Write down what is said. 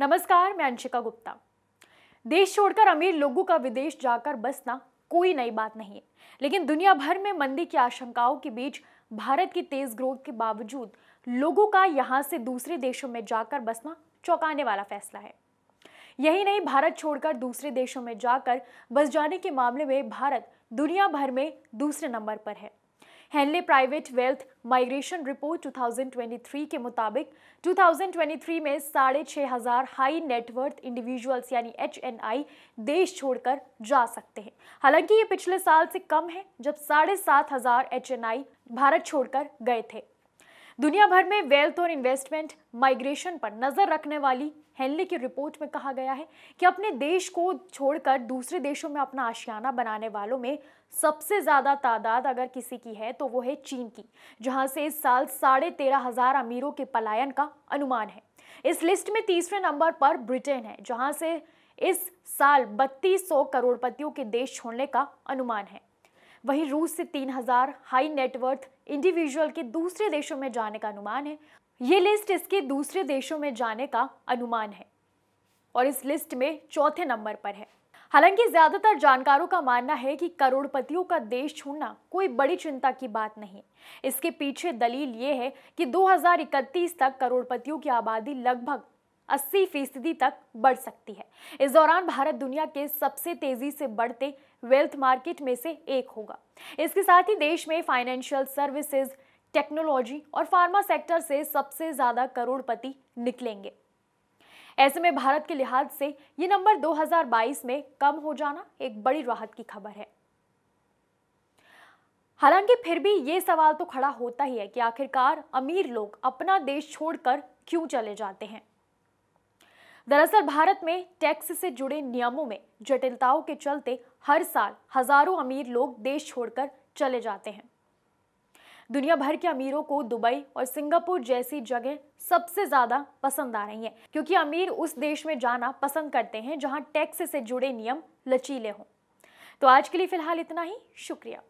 नमस्कार मैं अंशिका गुप्ता देश छोड़कर अमीर लोगों का विदेश जाकर बसना कोई नई बात नहीं है लेकिन दुनिया भर में मंदी की आशंकाओं के बीच भारत की तेज ग्रोथ के बावजूद लोगों का यहाँ से दूसरे देशों में जाकर बसना चौंकाने वाला फैसला है यही नहीं भारत छोड़कर दूसरे देशों में जाकर बस जाने के मामले में भारत दुनिया भर में दूसरे नंबर पर है Henley private wealth migration report 2023 के मुताबिक 2023 में साढ़े छः हज़ार हाई नेटवर्थ इंडिविजुअल्स यानी एच देश छोड़कर जा सकते हैं हालांकि ये पिछले साल से कम है जब साढ़े सात हज़ार एच भारत छोड़कर गए थे दुनिया भर में वेल्थ और इन्वेस्टमेंट माइग्रेशन पर नज़र रखने वाली हेनले की रिपोर्ट में कहा गया है कि अपने देश को छोड़कर दूसरे देशों में अपना आशियाना बनाने वालों में सबसे ज़्यादा तादाद अगर किसी की है तो वो है चीन की जहां से इस साल साढ़े तेरह हज़ार अमीरों के पलायन का अनुमान है इस लिस्ट में तीसरे नंबर पर ब्रिटेन है जहां से इस साल बत्तीस सौ करोड़पतियों के देश छोड़ने का अनुमान है वहीं रूस से 3000 हाई नेटवर्थ इंडिविजुअल के दूसरे देशों में जाने का अनुमान है ये लिस्ट इसके दूसरे देशों में जाने का अनुमान है और इस लिस्ट में चौथे नंबर पर है हालांकि ज्यादातर जानकारों का मानना है कि करोड़पतियों का देश छोड़ना कोई बड़ी चिंता की बात नहीं इसके पीछे दलील ये है कि 2031 तक करोड़पतियों की आबादी लगभग अस्सी फीसदी तक बढ़ सकती है इस दौरान भारत दुनिया के सबसे तेजी से बढ़ते वेल्थ मार्केट में से एक होगा इसके साथ ही देश में फाइनेंशियल सर्विसेज टेक्नोलॉजी और फार्मा सेक्टर से सबसे ज्यादा करोड़पति निकलेंगे ऐसे में भारत के लिहाज से ये नंबर 2022 में कम हो जाना एक बड़ी राहत की खबर है हालांकि फिर भी ये सवाल तो खड़ा होता ही है कि आखिरकार अमीर लोग अपना देश छोड़कर क्यों चले जाते हैं दरअसल भारत में टैक्स से जुड़े नियमों में जटिलताओं के चलते हर साल हजारों अमीर लोग देश छोड़कर चले जाते हैं दुनिया भर के अमीरों को दुबई और सिंगापुर जैसी जगह सबसे ज्यादा पसंद आ रही है क्योंकि अमीर उस देश में जाना पसंद करते हैं जहां टैक्स से जुड़े नियम लचीले हों तो आज के लिए फिलहाल इतना ही शुक्रिया